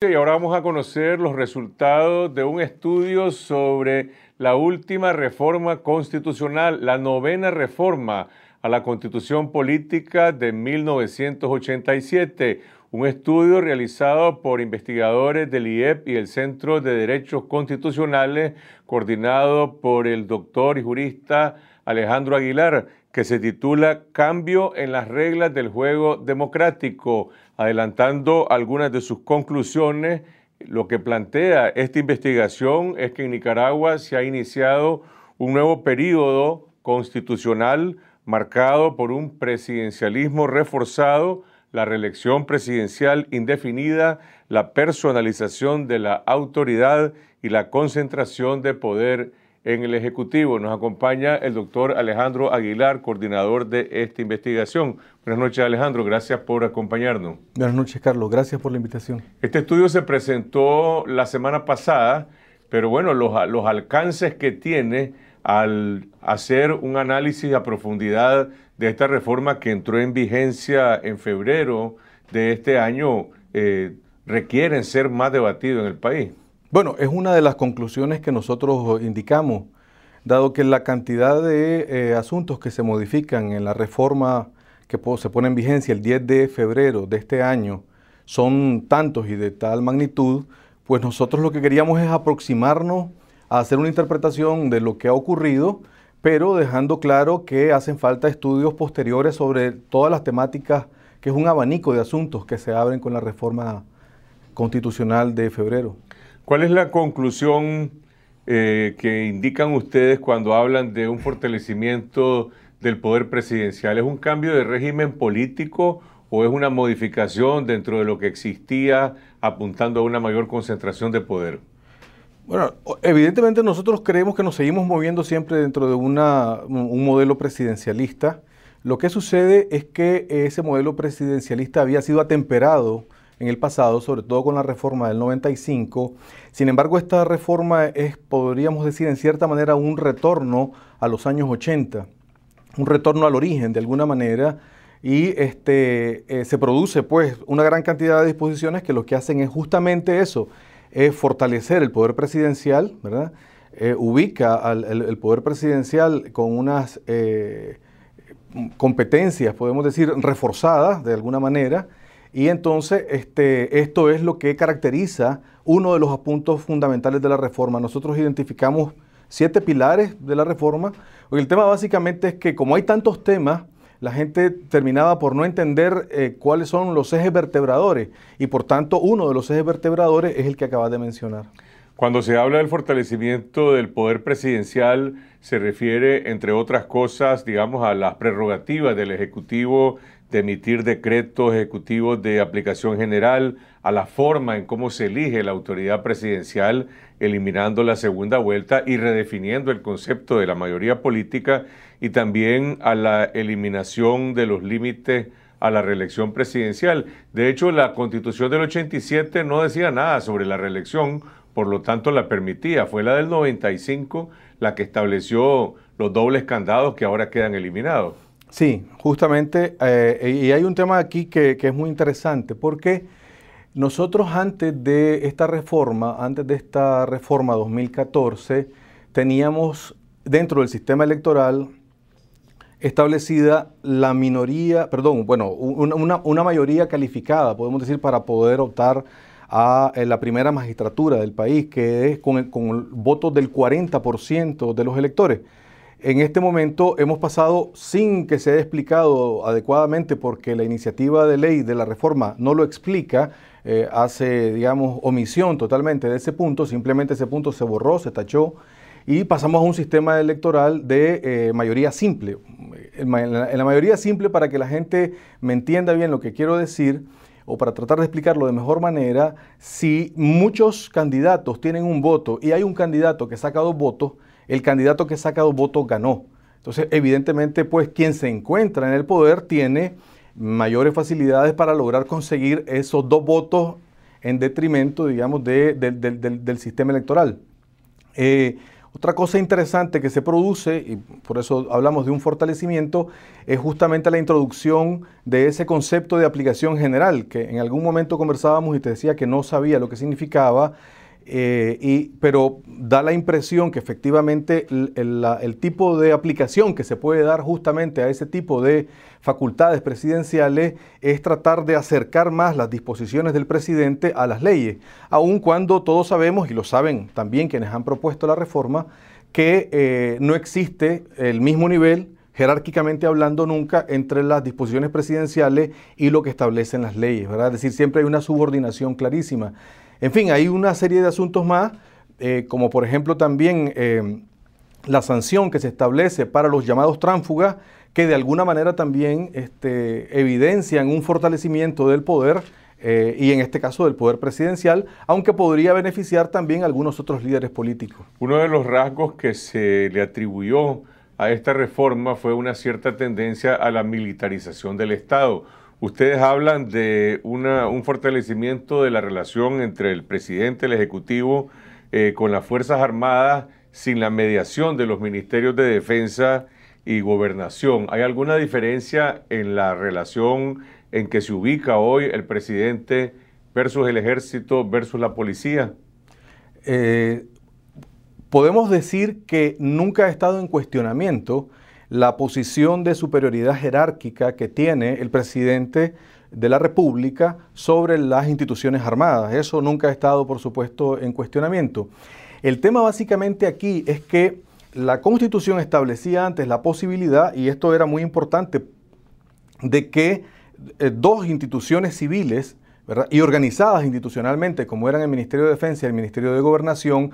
Y ahora vamos a conocer los resultados de un estudio sobre la última reforma constitucional, la novena reforma a la constitución política de 1987, un estudio realizado por investigadores del IEP y el Centro de Derechos Constitucionales, coordinado por el doctor y jurista Alejandro Aguilar que se titula Cambio en las reglas del juego democrático, adelantando algunas de sus conclusiones. Lo que plantea esta investigación es que en Nicaragua se ha iniciado un nuevo periodo constitucional marcado por un presidencialismo reforzado, la reelección presidencial indefinida, la personalización de la autoridad y la concentración de poder en el Ejecutivo nos acompaña el doctor Alejandro Aguilar, coordinador de esta investigación. Buenas noches, Alejandro. Gracias por acompañarnos. Buenas noches, Carlos. Gracias por la invitación. Este estudio se presentó la semana pasada, pero bueno, los, alcances que tiene al hacer un análisis a profundidad de esta reforma que entró en vigencia en febrero de este año eh, requieren ser más debatidos en el país. Bueno, es una de las conclusiones que nosotros indicamos, dado que la cantidad de eh, asuntos que se modifican en la reforma que se pone en vigencia el 10 de febrero de este año son tantos y de tal magnitud, pues nosotros lo que queríamos es aproximarnos a hacer una interpretación de lo que ha ocurrido, pero dejando claro que hacen falta estudios posteriores sobre todas las temáticas, que es un abanico de asuntos que se abren con la reforma constitucional de febrero. ¿Cuál es la conclusión eh, que indican ustedes cuando hablan de un fortalecimiento del poder presidencial? ¿Es un cambio de régimen político o es una modificación dentro de lo que existía apuntando a una mayor concentración de poder? Bueno, evidentemente nosotros creemos que nos seguimos moviendo siempre dentro de un modelo presidencialista. Lo que sucede es que ese modelo presidencialista había sido atemperado en el pasado, sobre todo con la reforma del 95. Sin embargo, esta reforma es, podríamos decir, en cierta manera, un retorno a los años 80, un retorno al origen, de alguna manera, y este, eh, se produce pues una gran cantidad de disposiciones que lo que hacen es justamente eso, es fortalecer el poder presidencial, ¿verdad? Eh, ubica al poder presidencial con unas eh, competencias, podemos decir, reforzadas de alguna manera, y entonces, este, esto es lo que caracteriza uno de los puntos fundamentales de la reforma. Nosotros identificamos siete pilares de la reforma. El tema básicamente es que como hay tantos temas, la gente terminaba por no entender eh, cuáles son los ejes vertebradores y por tanto uno de los ejes vertebradores es el que acabas de mencionar. Cuando se habla del fortalecimiento del poder presidencial, se refiere, entre otras cosas, digamos, a las prerrogativas del Ejecutivo de emitir decretos ejecutivos de aplicación general a la forma en cómo se elige la autoridad presidencial, eliminando la segunda vuelta y redefiniendo el concepto de la mayoría política y también a la eliminación de los límites a la reelección presidencial. De hecho, la constitución del 87 no decía nada sobre la reelección, por lo tanto la permitía. Fue la del 95 la que estableció los dobles candados que ahora quedan eliminados. Sí, justamente, eh, y hay un tema aquí que, es muy interesante, porque nosotros antes de esta reforma, antes de esta reforma 2014, teníamos dentro del sistema electoral establecida la minoría, perdón, bueno, una, mayoría calificada, podemos decir, para poder optar a eh, la primera magistratura del país, que es con, con votos del 40% de los electores. En este momento hemos pasado sin que se haya explicado adecuadamente porque la iniciativa de ley de la reforma no lo explica, eh, hace, digamos, omisión totalmente de ese punto, simplemente ese punto se borró, se tachó y pasamos a un sistema electoral de eh, mayoría simple. la, en la mayoría simple, para que la gente me entienda bien lo que quiero decir, o para tratar de explicarlo de mejor manera, si muchos candidatos tienen un voto y hay un candidato que saca dos votos, el candidato que saca dos votos ganó. Entonces, evidentemente, pues quien se encuentra en el poder tiene mayores facilidades para lograr conseguir esos dos votos en detrimento, digamos, del sistema electoral. Eh, otra cosa interesante que se produce, y por eso hablamos de un fortalecimiento, es justamente la introducción de ese concepto de aplicación general, que en algún momento conversábamos y te decía que no sabía lo que significaba, eh, y, pero da la impresión que efectivamente el, tipo de aplicación que se puede dar justamente a ese tipo de facultades presidenciales es tratar de acercar más las disposiciones del presidente a las leyes, aun cuando todos sabemos, y lo saben también quienes han propuesto la reforma, que eh, no existe el mismo nivel jerárquicamente hablando nunca entre las disposiciones presidenciales y lo que establecen las leyes, Es decir, siempre hay una subordinación clarísima. En fin, hay una serie de asuntos más, eh, como por ejemplo también eh, la sanción que se establece para los llamados tránsfugas, que de alguna manera también este, evidencian un fortalecimiento del poder eh, y en este caso del poder presidencial, aunque podría beneficiar también a algunos otros líderes políticos. Uno de los rasgos que se le atribuyó a esta reforma fue una cierta tendencia a la militarización del Estado Ustedes hablan de un fortalecimiento de la relación entre el presidente, el Ejecutivo, eh, con las Fuerzas Armadas, sin la mediación de los ministerios de Defensa y Gobernación. ¿Hay alguna diferencia en la relación en que se ubica hoy el presidente versus el ejército versus la policía? Eh, podemos decir que nunca ha estado en cuestionamiento la posición de superioridad jerárquica que tiene el presidente de la República sobre las instituciones armadas. Eso nunca ha estado, por supuesto, en cuestionamiento. El tema básicamente aquí es que la Constitución establecía antes la posibilidad, y esto era muy importante, de que eh, dos instituciones civiles y organizadas institucionalmente, como eran el Ministerio de Defensa y el Ministerio de Gobernación,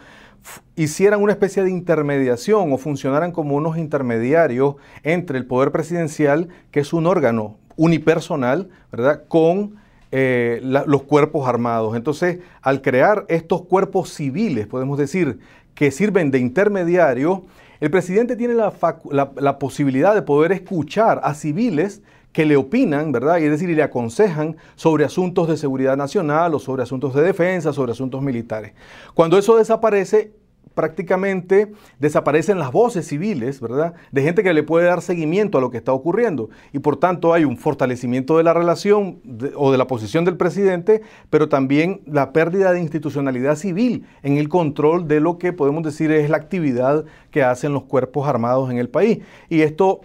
hicieran una especie de intermediación o funcionaran como unos intermediarios entre el Poder Presidencial, que es un órgano unipersonal, ¿verdad? con eh, los cuerpos armados. Entonces, al crear estos cuerpos civiles, podemos decir, que sirven de intermediarios, el presidente tiene la, posibilidad de poder escuchar a civiles que le opinan, ¿verdad? Y es decir, le aconsejan sobre asuntos de seguridad nacional o sobre asuntos de defensa, sobre asuntos militares. Cuando eso desaparece, prácticamente desaparecen las voces civiles, ¿verdad? De gente que le puede dar seguimiento a lo que está ocurriendo. Y por tanto hay un fortalecimiento de la relación o de la posición del presidente, pero también la pérdida de institucionalidad civil en el control de lo que podemos decir es la actividad que hacen los cuerpos armados en el país. Y esto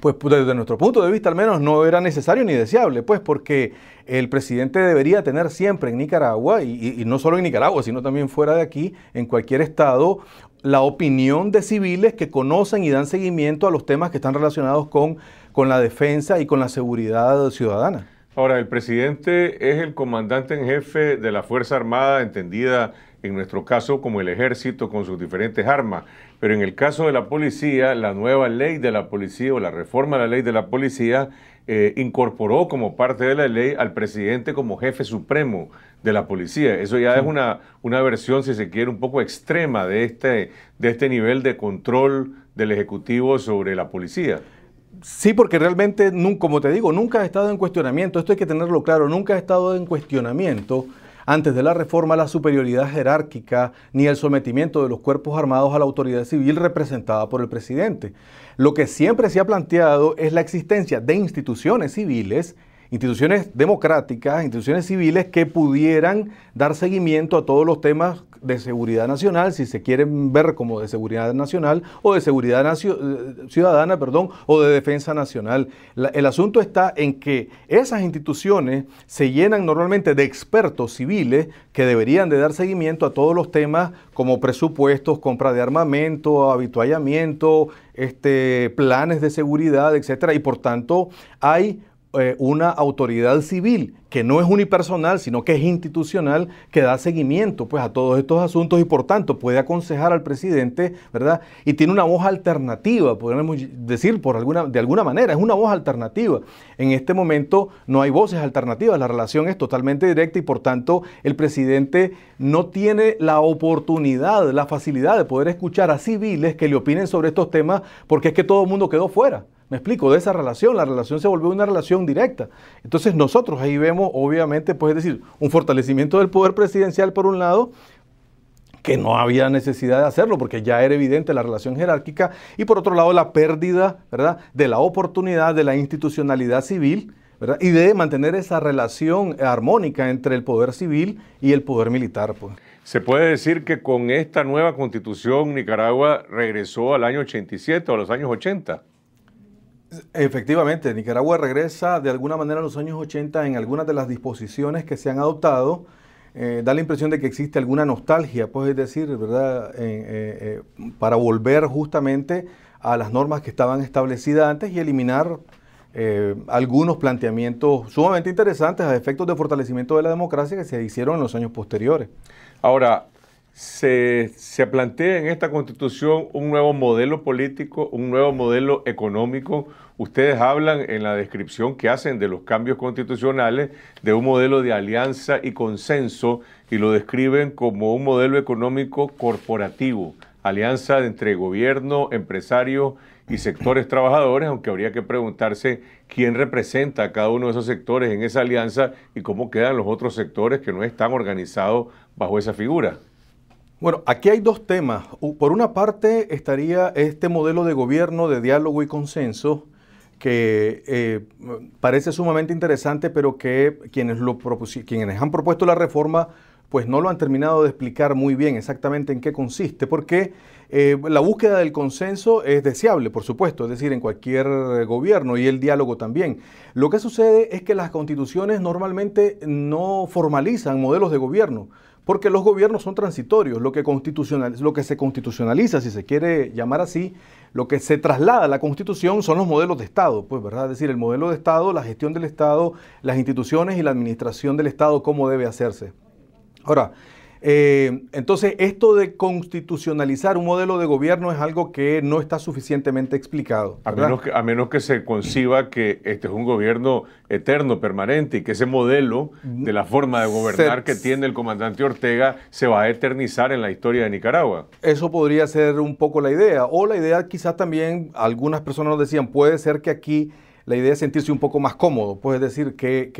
pues, pues desde nuestro punto de vista al menos no era necesario ni deseable, pues porque el presidente debería tener siempre en Nicaragua, y, no solo en Nicaragua, sino también fuera de aquí, en cualquier estado, la opinión de civiles que conocen y dan seguimiento a los temas que están relacionados con, con la defensa y con la seguridad ciudadana. Ahora, el presidente es el comandante en jefe de la Fuerza Armada, entendida en nuestro caso como el ejército con sus diferentes armas. Pero en el caso de la policía, la nueva ley de la policía o la reforma de la ley de la policía eh, incorporó como parte de la ley al presidente como jefe supremo de la policía. Eso ya es una, una versión, si se quiere, un poco extrema de este, de este nivel de control del Ejecutivo sobre la policía. Sí, porque realmente, como te digo, nunca ha estado en cuestionamiento, esto hay que tenerlo claro, nunca ha estado en cuestionamiento antes de la reforma, la superioridad jerárquica ni el sometimiento de los cuerpos armados a la autoridad civil representada por el presidente. Lo que siempre se ha planteado es la existencia de instituciones civiles instituciones democráticas, instituciones civiles que pudieran dar seguimiento a todos los temas de seguridad nacional, si se quieren ver como de seguridad nacional o de seguridad eh, ciudadana, perdón, o de defensa nacional. el asunto está en que esas instituciones se llenan normalmente de expertos civiles que deberían de dar seguimiento a todos los temas como presupuestos, compra de armamento, habituallamiento, este, planes de seguridad, etcétera, y por tanto hay eh, una autoridad civil que no es unipersonal, sino que es institucional, que da seguimiento pues, a todos estos asuntos y por tanto puede aconsejar al presidente, ¿verdad? Y tiene una voz alternativa, podemos decir por alguna, de alguna manera, es una voz alternativa. En este momento no hay voces alternativas, la relación es totalmente directa y por tanto el presidente no tiene la oportunidad, la facilidad de poder escuchar a civiles que le opinen sobre estos temas porque es que todo el mundo quedó fuera. Me explico, de esa relación, la relación se volvió una relación directa. Entonces nosotros ahí vemos, obviamente, pues es decir, un fortalecimiento del poder presidencial por un lado, que no había necesidad de hacerlo porque ya era evidente la relación jerárquica y por otro lado la pérdida ¿verdad? de la oportunidad de la institucionalidad civil y de mantener esa relación armónica entre el poder civil y el poder militar. Pues. Se puede decir que con esta nueva constitución Nicaragua regresó al año 87 o a los años 80. Efectivamente, Nicaragua regresa de alguna manera a los años 80 en algunas de las disposiciones que se han adoptado. Eh, da la impresión de que existe alguna nostalgia, puedes decir, ¿verdad?, eh, eh, para volver justamente a las normas que estaban establecidas antes y eliminar algunos planteamientos sumamente interesantes a efectos de fortalecimiento de la democracia que se hicieron en los años posteriores. Ahora, se, plantea en esta constitución un nuevo modelo político, un nuevo modelo económico. Ustedes hablan en la descripción que hacen de los cambios constitucionales de un modelo de alianza y consenso y lo describen como un modelo económico corporativo, alianza entre gobierno, empresarios y sectores trabajadores, aunque habría que preguntarse quién representa a cada uno de esos sectores en esa alianza y cómo quedan los otros sectores que no están organizados bajo esa figura. Bueno, aquí hay dos temas. Por una parte estaría este modelo de gobierno de diálogo y consenso que eh, parece sumamente interesante, pero que quienes, lo quienes han propuesto la reforma pues no lo han terminado de explicar muy bien exactamente en qué consiste, porque eh, la búsqueda del consenso es deseable, por supuesto, es decir, en cualquier gobierno y el diálogo también. Lo que sucede es que las constituciones normalmente no formalizan modelos de gobierno porque los gobiernos son transitorios. Lo que, constitucional, lo que se constitucionaliza, si se quiere llamar así, lo que se traslada a la Constitución son los modelos de Estado, pues, ¿verdad? Es decir, el modelo de Estado, la gestión del Estado, las instituciones y la administración del Estado, cómo debe hacerse. Ahora, eh, entonces, esto de constitucionalizar un modelo de gobierno es algo que no está suficientemente explicado. A menos, que, se conciba que este es un gobierno eterno, permanente, y que ese modelo mm, de la forma de gobernar que tiene el comandante Ortega se va a eternizar en la historia de Nicaragua. Eso podría ser un poco la idea. O la idea quizás también, algunas personas nos decían, puede ser que aquí la idea es sentirse un poco más cómodo, puede decir que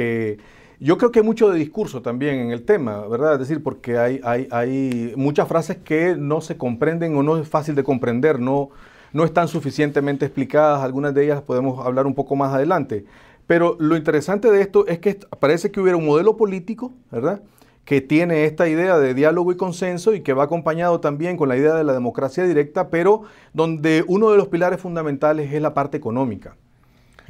yo creo que hay mucho de discurso también en el tema, ¿verdad? Es decir, porque hay, hay, muchas frases que no se comprenden o no es fácil de comprender, no, no están suficientemente explicadas, algunas de ellas podemos hablar un poco más adelante. Pero lo interesante de esto es que parece que hubiera un modelo político, ¿verdad? que tiene esta idea de diálogo y consenso y que va acompañado también con la idea de la democracia directa, pero donde uno de los pilares fundamentales es la parte económica.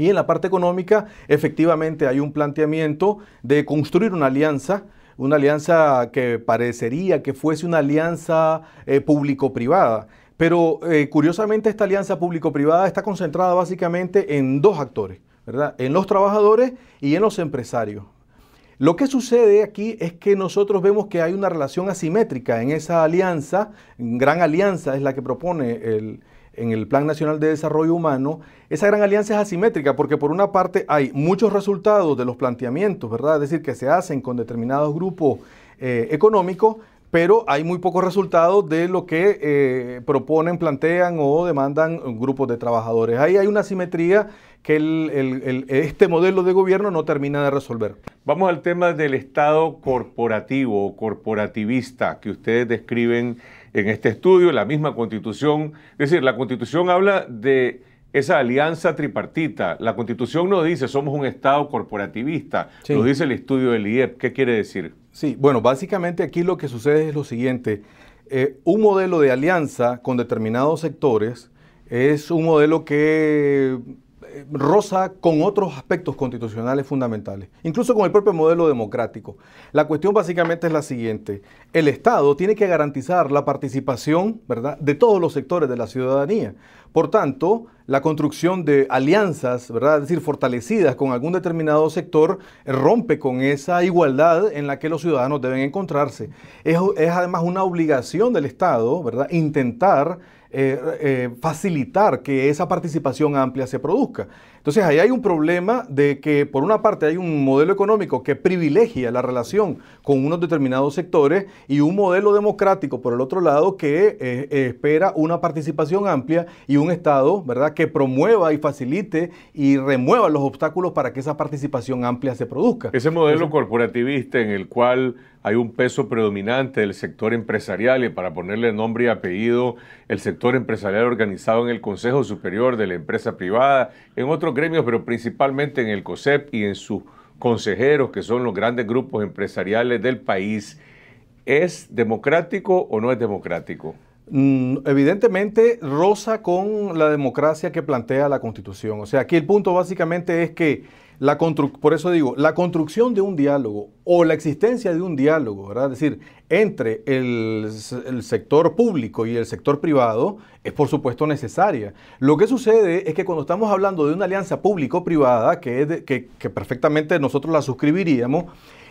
Y en la parte económica, efectivamente hay un planteamiento de construir una alianza una alianza que parecería que fuese una alianza eh, público-privada. Pero eh, curiosamente esta alianza público-privada está concentrada básicamente en dos actores, ¿verdad? En los trabajadores y en los empresarios. Lo que sucede aquí es que nosotros vemos que hay una relación asimétrica en esa alianza, gran alianza es la que propone el, en el Plan Nacional de Desarrollo Humano, esa gran alianza es asimétrica porque por una parte hay muchos resultados de los planteamientos, ¿verdad? Es decir, que se hacen con determinados grupos eh, económicos, pero hay muy pocos resultados de lo que eh, proponen, plantean o demandan grupos de trabajadores. Ahí hay una asimetría que este modelo de gobierno no termina de resolver. Vamos al tema del Estado corporativo o corporativista que ustedes describen en este estudio, la misma constitución. Es decir, la constitución habla de esa alianza tripartita. La constitución no dice somos un Estado corporativista, lo dice el estudio del IEP. ¿Qué quiere decir? Sí, bueno, básicamente aquí lo que sucede es lo siguiente. Eh, un modelo de alianza con determinados sectores es un modelo que rosa con otros aspectos constitucionales fundamentales, incluso con el propio modelo democrático. La cuestión básicamente es la siguiente. El Estado tiene que garantizar la participación ¿verdad? de todos los sectores de la ciudadanía. Por tanto, la construcción de alianzas, ¿verdad? es decir, fortalecidas con algún determinado sector, rompe con esa igualdad en la que los ciudadanos deben encontrarse. Es, es además una obligación del Estado ¿verdad? intentar eh, eh, facilitar que esa participación amplia se produzca. Entonces ahí hay un problema de que por una parte hay un modelo económico que privilegia la relación con unos determinados sectores y un modelo democrático por el otro lado que eh, eh, espera una participación amplia y un Estado, ¿verdad?, que promueva y facilite y remueva los obstáculos para que esa participación amplia se produzca. Ese modelo corporativista en el cual hay un peso predominante del sector empresarial y para ponerle nombre y apellido, el sector empresarial organizado en el Consejo Superior de la Empresa Privada, en otro gremios, pero principalmente en el COSEP y en sus consejeros, que son los grandes grupos empresariales del país, ¿es democrático o no es democrático? Mm, evidentemente rosa con la democracia que plantea la Constitución. O sea, aquí el punto básicamente es que la por eso digo, la construcción de un diálogo o la existencia de un diálogo, ¿verdad? Es decir, entre el, sector público y el sector privado es por supuesto necesaria. Lo que sucede es que cuando estamos hablando de una alianza público-privada, que, que, que perfectamente nosotros la suscribiríamos,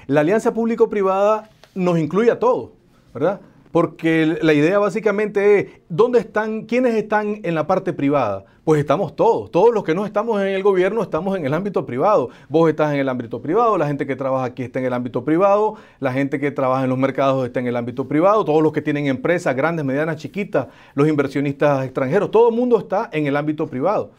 la alianza público-privada nos incluye a todos, ¿verdad? Porque la idea básicamente es, ¿dónde están, quiénes están en la parte privada? Pues estamos todos, todos los que no estamos en el gobierno estamos en el ámbito privado. Vos estás en el ámbito privado, la gente que trabaja aquí está en el ámbito privado, la gente que trabaja en los mercados está en el ámbito privado, todos los que tienen empresas grandes, medianas, chiquitas, los inversionistas extranjeros, todo el mundo está en el ámbito privado.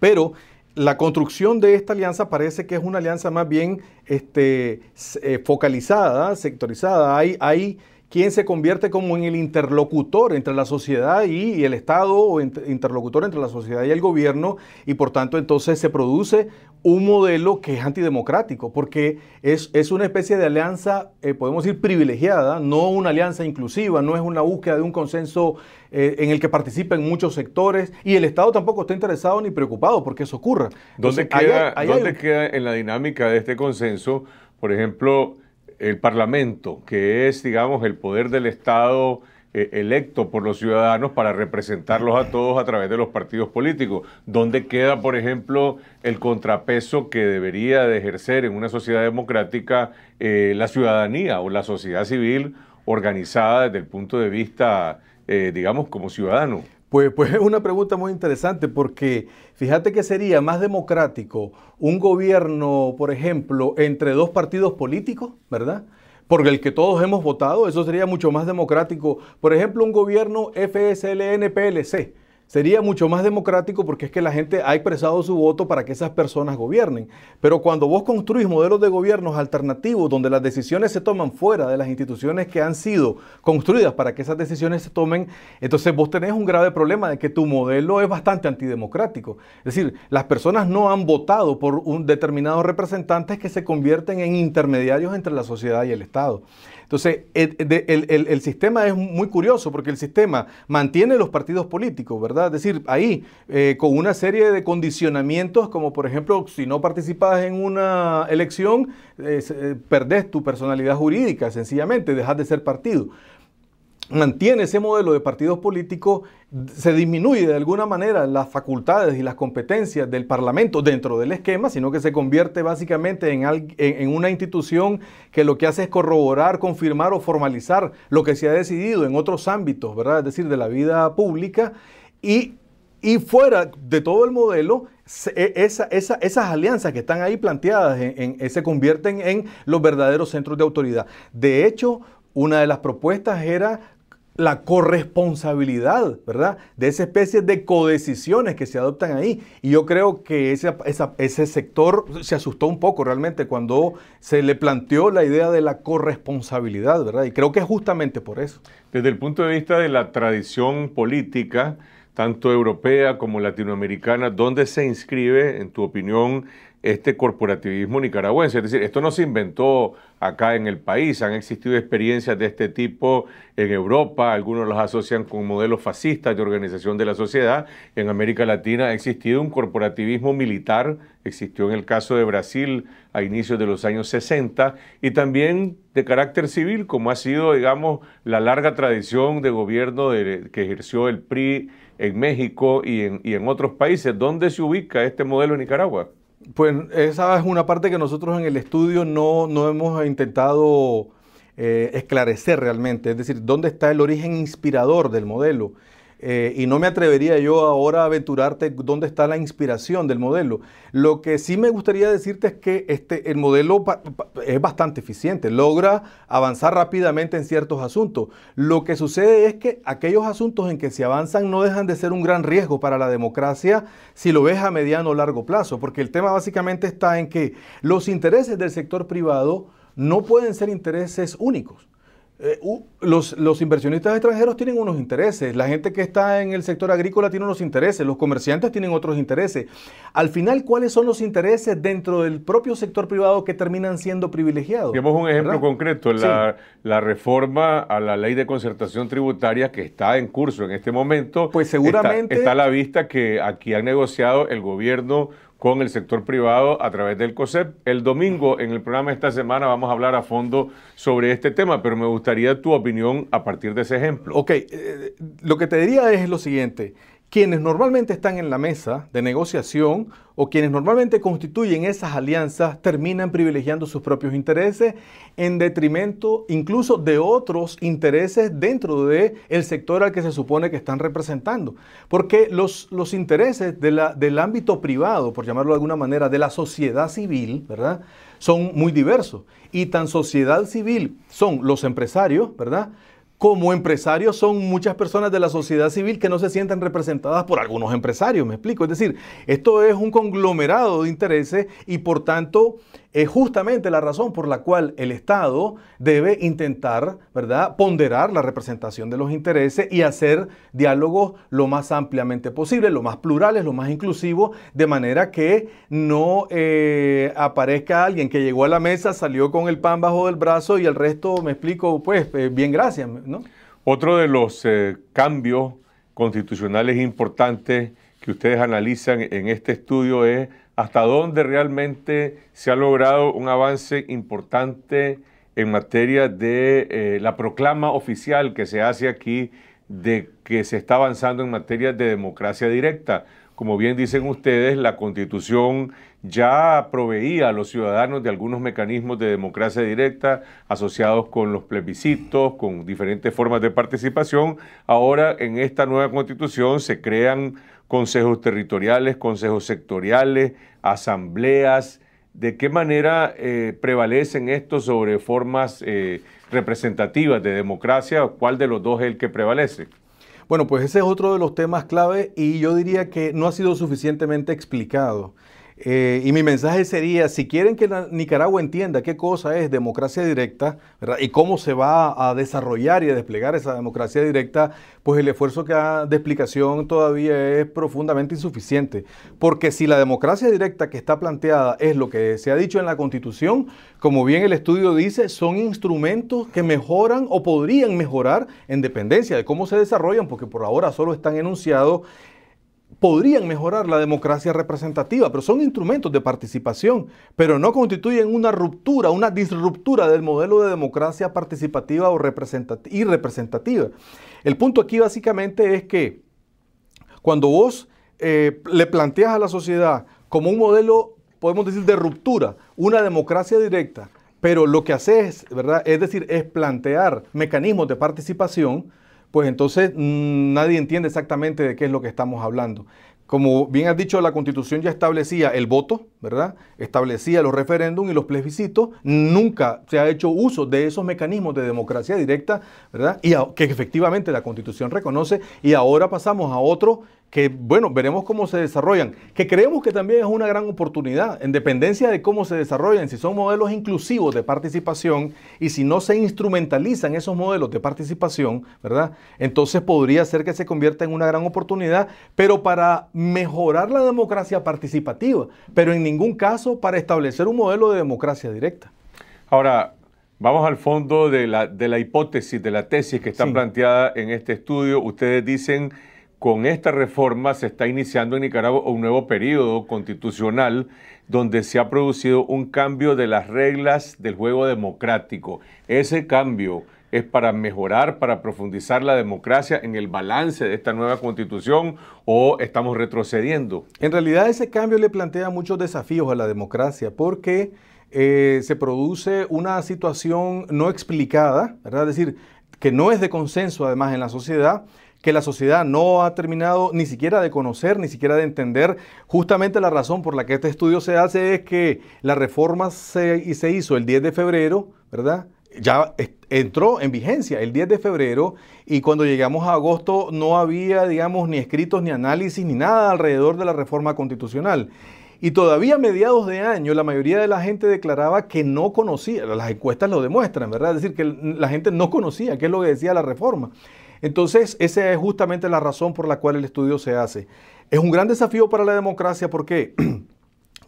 Pero la construcción de esta alianza parece que es una alianza más bien este, eh, focalizada, sectorizada. Hay, hay quien se convierte como en el interlocutor entre la sociedad y el Estado, o interlocutor entre la sociedad y el gobierno, y por tanto entonces se produce un modelo que es antidemocrático, porque es, es una especie de alianza, eh, podemos decir, privilegiada, no una alianza inclusiva, no es una búsqueda de un consenso eh, en el que participen muchos sectores, y el Estado tampoco está interesado ni preocupado porque eso ocurra. ¿Dónde, entonces, queda en la dinámica de este consenso, por ejemplo, el Parlamento, que es, digamos, el poder del Estado eh, electo por los ciudadanos para representarlos a todos a través de los partidos políticos. ¿Dónde queda, por ejemplo, el contrapeso que debería de ejercer en una sociedad democrática eh, la ciudadanía o la sociedad civil organizada desde el punto de vista, eh, digamos, como ciudadano? Pues, pues es una pregunta muy interesante porque fíjate que sería más democrático un gobierno, por ejemplo, entre dos partidos políticos, ¿verdad? Porque el que todos hemos votado, eso sería mucho más democrático. Por ejemplo, un gobierno FSLN-PLC Sería mucho más democrático porque es que la gente ha expresado su voto para que esas personas gobiernen. Pero cuando vos construís modelos de gobiernos alternativos donde las decisiones se toman fuera de las instituciones que han sido construidas para que esas decisiones se tomen, entonces vos tenés un grave problema de que tu modelo es bastante antidemocrático. Es decir, las personas no han votado por un determinado representante que se convierten en intermediarios entre la sociedad y el Estado. Entonces, eh, eh, el, sistema es muy curioso porque el sistema mantiene los partidos políticos, ¿verdad? Es decir, ahí, eh, con una serie de condicionamientos, como por ejemplo, si no participas en una elección, eh, perdés tu personalidad jurídica, sencillamente, dejas de ser partido mantiene ese modelo de partidos políticos, se disminuye de alguna manera las facultades y las competencias del Parlamento dentro del esquema, sino que se convierte básicamente en, en una institución que lo que hace es corroborar, confirmar o formalizar lo que se ha decidido en otros ámbitos, ¿verdad? Es decir, de la vida pública y fuera de todo el modelo, e, esas alianzas que están ahí planteadas eh, se convierten en los verdaderos centros de autoridad. De hecho, una de las propuestas era la corresponsabilidad, ¿verdad? De esa especie de codecisiones que se adoptan ahí. Y yo creo que ese, ese sector se asustó un poco realmente cuando se le planteó la idea de la corresponsabilidad, ¿verdad? Y creo que es justamente por eso. Desde el punto de vista de la tradición política, tanto europea como latinoamericana, ¿dónde se inscribe, en tu opinión, este corporativismo nicaragüense. Es decir, esto no se inventó acá en el país, han existido experiencias de este tipo en Europa, algunos las asocian con modelos fascistas de organización de la sociedad, en América Latina ha existido un corporativismo militar, existió en el caso de Brasil a inicios de los años 60, y también de carácter civil, como ha sido, digamos, la larga tradición de gobierno que ejerció el PRI en México y en, y en otros países. ¿Dónde se ubica este modelo en Nicaragua? Pues esa es una parte que nosotros en el estudio no, hemos intentado eh, esclarecer realmente, es decir, dónde está el origen inspirador del modelo. Eh, y no me atrevería yo ahora a aventurarte dónde está la inspiración del modelo. Lo que sí me gustaría decirte es que este, el modelo es bastante eficiente, logra avanzar rápidamente en ciertos asuntos. Lo que sucede es que aquellos asuntos en que se avanzan no dejan de ser un gran riesgo para la democracia si lo ves a mediano o largo plazo, porque el tema básicamente está en que los intereses del sector privado no pueden ser intereses únicos. Eh, los, los, inversionistas extranjeros tienen unos intereses, la gente que está en el sector agrícola tiene unos intereses, los comerciantes tienen otros intereses. Al final, ¿cuáles son los intereses dentro del propio sector privado que terminan siendo privilegiados? Tenemos un ejemplo concreto, la, reforma a la ley de concertación tributaria que está en curso en este momento. Pues seguramente... Está, a la vista que aquí ha negociado el gobierno con el sector privado a través del COSEP. El domingo, en el programa de esta semana, vamos a hablar a fondo sobre este tema, pero me gustaría tu opinión a partir de ese ejemplo. Ok, eh, lo que te diría es lo siguiente quienes normalmente están en la mesa de negociación o quienes normalmente constituyen esas alianzas terminan privilegiando sus propios intereses en detrimento incluso de otros intereses dentro del el sector al que se supone que están representando. Porque los, los intereses del ámbito privado, por llamarlo de alguna manera, de la sociedad civil, ¿verdad? Son muy diversos. Y tan sociedad civil son los empresarios, ¿verdad? como empresarios son muchas personas de la sociedad civil que no se sienten representadas por algunos empresarios, me explico. Es decir, esto es un conglomerado de intereses y por tanto es justamente la razón por la cual el Estado debe intentar, ¿verdad?, ponderar la representación de los intereses y hacer diálogos lo más ampliamente posible, lo más plurales, lo más inclusivos, de manera que no eh, aparezca alguien que llegó a la mesa, salió con el pan bajo del brazo y el resto, me explico, pues, eh, bien, gracias, Otro de los eh, cambios constitucionales importantes que ustedes analizan en este estudio es hasta dónde realmente se ha logrado un avance importante en materia de eh, la proclama oficial que se hace aquí de que se está avanzando en materia de democracia directa. Como bien dicen ustedes, la constitución ya proveía a los ciudadanos de algunos mecanismos de democracia directa asociados con los plebiscitos, con diferentes formas de participación. Ahora en esta nueva constitución se crean consejos territoriales, consejos sectoriales, asambleas, de qué manera eh, prevalecen estos sobre formas eh, representativas de democracia, cuál de los dos es el que prevalece. Bueno, pues ese es otro de los temas clave y yo diría que no ha sido suficientemente explicado. Eh, y mi mensaje sería, si quieren que Nicaragua entienda qué cosa es democracia directa y cómo se va a desarrollar y a desplegar esa democracia directa, pues el esfuerzo que ha de explicación todavía es profundamente insuficiente. Porque si la democracia directa que está planteada es lo que se ha dicho en la Constitución, como bien el estudio dice, son instrumentos que mejoran o podrían mejorar en dependencia de cómo se desarrollan, porque por ahora solo están enunciados podrían mejorar la democracia representativa, pero son instrumentos de participación, pero no constituyen una ruptura, una disruptura del modelo de democracia participativa o y representativa. El punto aquí básicamente es que cuando vos eh, le planteas a la sociedad como un modelo, podemos decir, de ruptura, una democracia directa, pero lo que haces, ¿verdad? Es decir, es plantear mecanismos de participación, pues entonces mm, nadie entiende exactamente de qué es lo que estamos hablando. Como bien has dicho, la constitución ya establecía el voto, ¿verdad? Establecía los referéndums y los plebiscitos. Nunca se ha hecho uso de esos mecanismos de democracia directa, ¿verdad? Y que efectivamente la constitución reconoce. Y ahora pasamos a otro que bueno, veremos cómo se desarrollan, que creemos que también es una gran oportunidad, en dependencia de cómo se desarrollan, si son modelos inclusivos de participación y si no se instrumentalizan esos modelos de participación, ¿verdad? Entonces podría ser que se convierta en una gran oportunidad, pero para mejorar la democracia participativa, pero en ningún caso para establecer un modelo de democracia directa. Ahora, Vamos al fondo de la, hipótesis, de la tesis que está planteada en este estudio. Ustedes dicen con esta reforma se está iniciando en Nicaragua un nuevo periodo constitucional donde se ha producido un cambio de las reglas del juego democrático. Ese cambio es para mejorar, para profundizar la democracia en el balance de esta nueva constitución o estamos retrocediendo. En realidad ese cambio le plantea muchos desafíos a la democracia porque eh, se produce una situación no explicada, ¿verdad? Es decir, que no es de consenso además en la sociedad, que la sociedad no ha terminado ni siquiera de conocer, ni siquiera de entender. Justamente la razón por la que este estudio se hace es que la reforma se, se hizo el 10 de febrero, ¿verdad? ya entró en vigencia el 10 de febrero y cuando llegamos a agosto no había, digamos, ni escritos, ni análisis, ni nada alrededor de la reforma constitucional. Y todavía a mediados de año la mayoría de la gente declaraba que no conocía, las encuestas lo demuestran, ¿verdad? Es decir, que la gente no conocía qué es lo que decía la reforma. Entonces, esa es justamente la razón por la cual el estudio se hace. Es un gran desafío para la democracia, ¿por qué?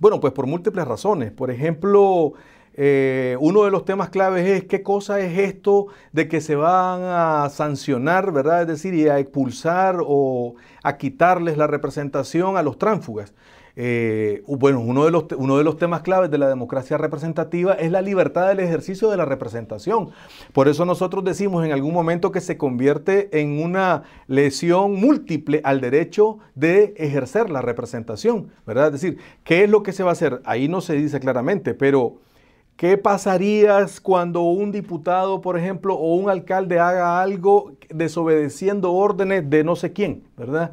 bueno, pues por múltiples razones. Por ejemplo, eh, uno de los temas claves es qué cosa es esto de que se van a sancionar, ¿verdad? Es decir, y a expulsar o a quitarles la representación a los tránfugas? Eh, bueno, uno de, los, uno de los temas claves de la democracia representativa es la libertad del ejercicio de la representación. Por eso nosotros decimos en algún momento que se convierte en una lesión múltiple al derecho de ejercer la representación, ¿verdad? Es decir, ¿qué es lo que se va a hacer? Ahí no se dice claramente, pero... ¿Qué pasarías cuando un diputado, por ejemplo, o un alcalde haga algo desobedeciendo órdenes de no sé quién, verdad?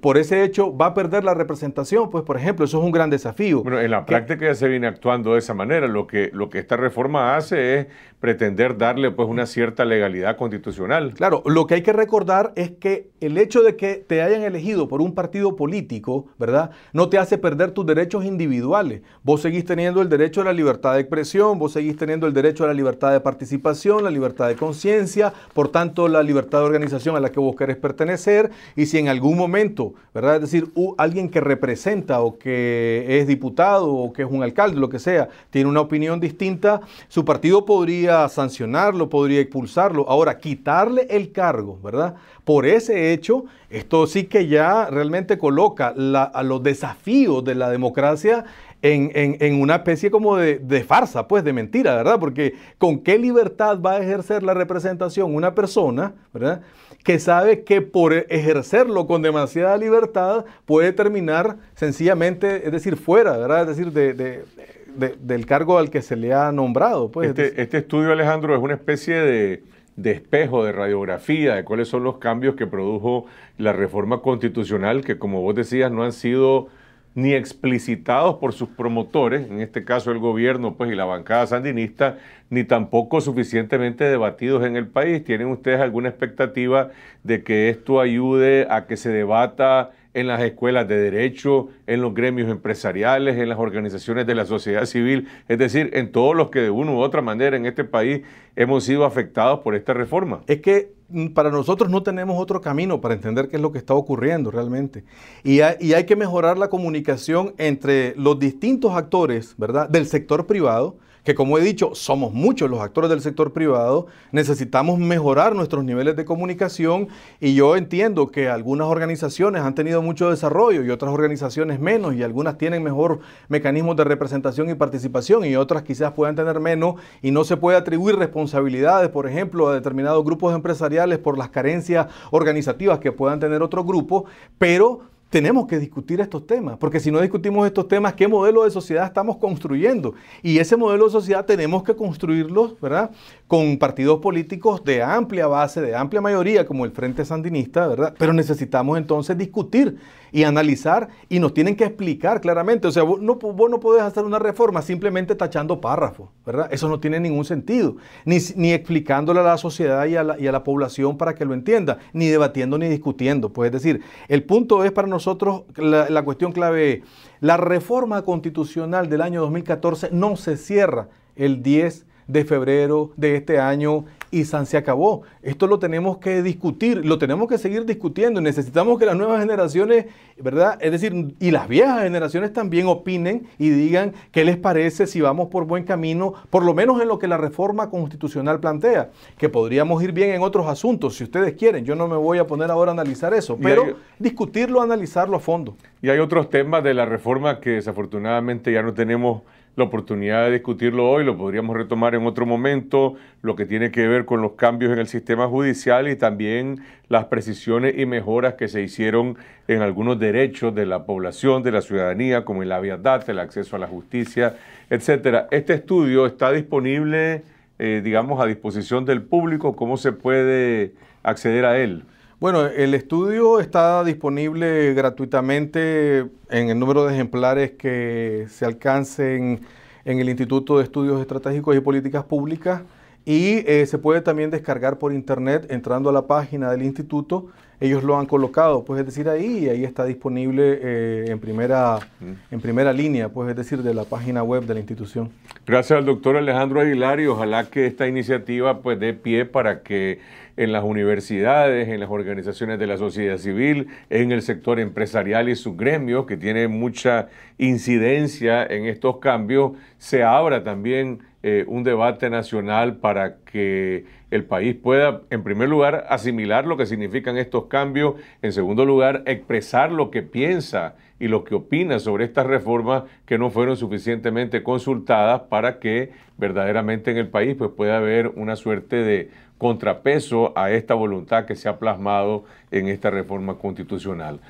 por ese hecho va a perder la representación, pues por ejemplo, eso es un gran desafío. Bueno, en la práctica ya se viene actuando de esa manera, lo que, lo que esta reforma hace es pretender darle pues una cierta legalidad constitucional. Claro, lo que hay que recordar es que el hecho de que te hayan elegido por un partido político, ¿verdad? No te hace perder tus derechos individuales. Vos seguís teniendo el derecho a la libertad de expresión, vos seguís teniendo el derecho a la libertad de participación, la libertad de conciencia, por tanto la libertad de organización a la que vos querés pertenecer y si en algún momento ¿verdad? Es decir, alguien que representa o que es diputado o que es un alcalde, lo que sea, tiene una opinión distinta, su partido podría sancionarlo, podría expulsarlo. Ahora, quitarle el cargo, ¿verdad? Por ese hecho, esto sí que ya realmente coloca a los desafíos de la democracia en, una especie como de, de, farsa, pues de mentira, ¿verdad? Porque con qué libertad va a ejercer la representación una persona, ¿verdad? que sabe que por ejercerlo con demasiada libertad puede terminar sencillamente, es decir, fuera, ¿verdad? Es decir, del cargo al que se le ha nombrado. Pues. Este, este, estudio, Alejandro, es una especie de, de espejo, de radiografía, de cuáles son los cambios que produjo la reforma constitucional, que como vos decías, no han sido ni explicitados por sus promotores, en este caso el gobierno pues, y la bancada sandinista, ni tampoco suficientemente debatidos en el país. ¿Tienen ustedes alguna expectativa de que esto ayude a que se debata en las escuelas de derecho, en los gremios empresariales, en las organizaciones de la sociedad civil, es decir, en todos los que de una u otra manera en este país hemos sido afectados por esta reforma. Es que mm, para nosotros no tenemos otro camino para entender qué es lo que está ocurriendo realmente. Y hay, que mejorar la comunicación entre los distintos actores, ¿verdad?, del sector privado que como he dicho, somos muchos los actores del sector privado, necesitamos mejorar nuestros niveles de comunicación y yo entiendo que algunas organizaciones han tenido mucho desarrollo y otras organizaciones menos y algunas tienen mejor mecanismos de representación y participación y otras quizás puedan tener menos y no se puede atribuir responsabilidades, por ejemplo, a determinados grupos empresariales por las carencias organizativas que puedan tener otros grupos, pero tenemos que discutir estos temas, porque si no discutimos estos temas, ¿qué modelo de sociedad estamos construyendo? Y ese modelo de sociedad tenemos que construirlo, ¿verdad? Con partidos políticos de amplia base, de amplia mayoría, como el Frente Sandinista, ¿verdad? Pero necesitamos entonces discutir y analizar y nos tienen que explicar claramente. O sea, vos no, vos podés hacer una reforma simplemente tachando párrafos, ¿verdad? Eso no tiene ningún sentido, ni, ni explicándole a la sociedad y a la, población para que lo entienda, ni debatiendo ni discutiendo. Pues es decir, el punto es para nosotros la, la cuestión clave, la reforma constitucional del año 2014 no se cierra el 10 de febrero de este año y San se acabó. Esto lo tenemos que discutir, lo tenemos que seguir discutiendo. Necesitamos que las nuevas generaciones, ¿verdad? Es decir, y las viejas generaciones también opinen y digan qué les parece si vamos por buen camino, por lo menos en lo que la reforma constitucional plantea, que podríamos ir bien en otros asuntos, si ustedes quieren. Yo no me voy a poner ahora a analizar eso, pero discutirlo, analizarlo a fondo. Y hay otros temas de la reforma que desafortunadamente ya no tenemos la oportunidad de discutirlo hoy, lo podríamos retomar en otro momento, lo que tiene que ver con los cambios en el sistema judicial y también las precisiones y mejoras que se hicieron en algunos derechos de la población, de la ciudadanía, como el viadad, el acceso a la justicia, etcétera. Este estudio está disponible, eh, digamos, a disposición del público. ¿Cómo se puede acceder a él? Bueno, el estudio está disponible gratuitamente en el número de ejemplares que se alcancen en el Instituto de Estudios Estratégicos y Políticas Públicas. Y eh, se puede también descargar por internet entrando a la página del instituto. Ellos lo han colocado, pues es decir, ahí y ahí está disponible eh, en, primera, mm. en primera línea, pues es decir, de la página web de la institución. Gracias al doctor Alejandro Aguilar y ojalá que esta iniciativa pues dé pie para que en las universidades, en las organizaciones de la sociedad civil, en el sector empresarial y sus gremios, que tiene mucha incidencia en estos cambios, se abra también eh, un debate nacional para que el país pueda, en primer lugar, asimilar lo que significan estos cambios, en segundo lugar, expresar lo que piensa y lo que opina sobre estas reformas que no fueron suficientemente consultadas para que verdaderamente en el país pues, pueda haber una suerte de contrapeso a esta voluntad que se ha plasmado en esta reforma constitucional.